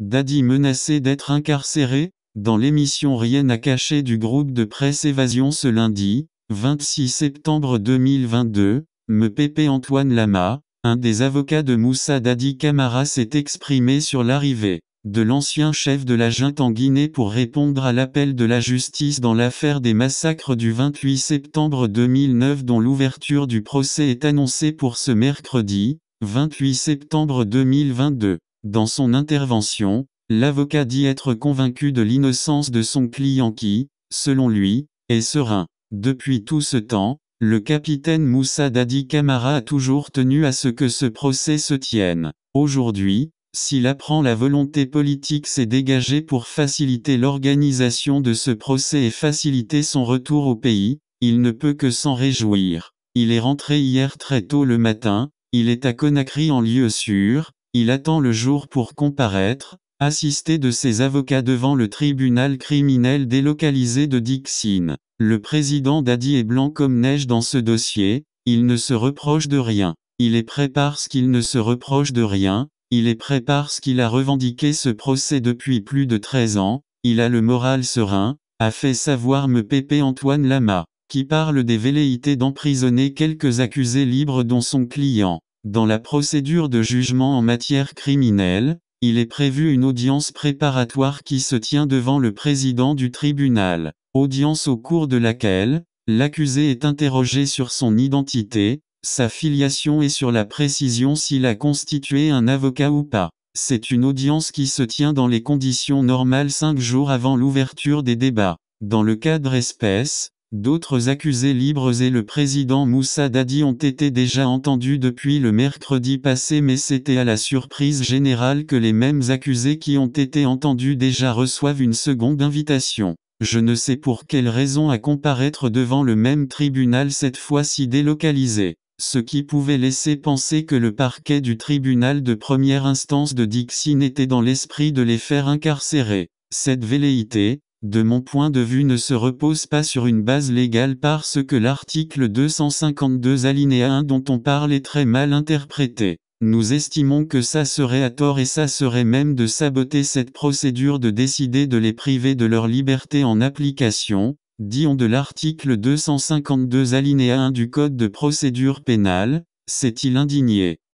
Dadi menacé d'être incarcéré Dans l'émission Rien à cacher du groupe de presse Évasion ce lundi, 26 septembre 2022, me pépé Antoine Lama, un des avocats de Moussa Dadi Camara s'est exprimé sur l'arrivée de l'ancien chef de la junte en Guinée pour répondre à l'appel de la justice dans l'affaire des massacres du 28 septembre 2009 dont l'ouverture du procès est annoncée pour ce mercredi, 28 septembre 2022. Dans son intervention, l'avocat dit être convaincu de l'innocence de son client qui, selon lui, est serein. Depuis tout ce temps, le capitaine Moussa Dadi Kamara a toujours tenu à ce que ce procès se tienne. Aujourd'hui, s'il apprend la volonté politique s'est dégagée pour faciliter l'organisation de ce procès et faciliter son retour au pays, il ne peut que s'en réjouir. Il est rentré hier très tôt le matin, il est à Conakry en lieu sûr, il attend le jour pour comparaître, assisté de ses avocats devant le tribunal criminel délocalisé de Dixine. Le président Dadi est blanc comme neige dans ce dossier, il ne se reproche de rien. Il est prêt parce qu'il ne se reproche de rien, il est prêt parce qu'il a revendiqué ce procès depuis plus de 13 ans, il a le moral serein, a fait savoir me pépé Antoine Lama, qui parle des velléités d'emprisonner quelques accusés libres dont son client. Dans la procédure de jugement en matière criminelle, il est prévu une audience préparatoire qui se tient devant le président du tribunal, audience au cours de laquelle l'accusé est interrogé sur son identité, sa filiation et sur la précision s'il a constitué un avocat ou pas. C'est une audience qui se tient dans les conditions normales cinq jours avant l'ouverture des débats. Dans le cadre espèce, D'autres accusés libres et le président Moussa Dadi ont été déjà entendus depuis le mercredi passé mais c'était à la surprise générale que les mêmes accusés qui ont été entendus déjà reçoivent une seconde invitation. Je ne sais pour quelle raison à comparaître devant le même tribunal cette fois si délocalisé, ce qui pouvait laisser penser que le parquet du tribunal de première instance de Dixine était dans l'esprit de les faire incarcérer. Cette velléité, de mon point de vue ne se repose pas sur une base légale parce que l'article 252 alinéa 1 dont on parle est très mal interprété. Nous estimons que ça serait à tort et ça serait même de saboter cette procédure de décider de les priver de leur liberté en application, dit-on de l'article 252 alinéa 1 du Code de procédure pénale, s'est-il indigné.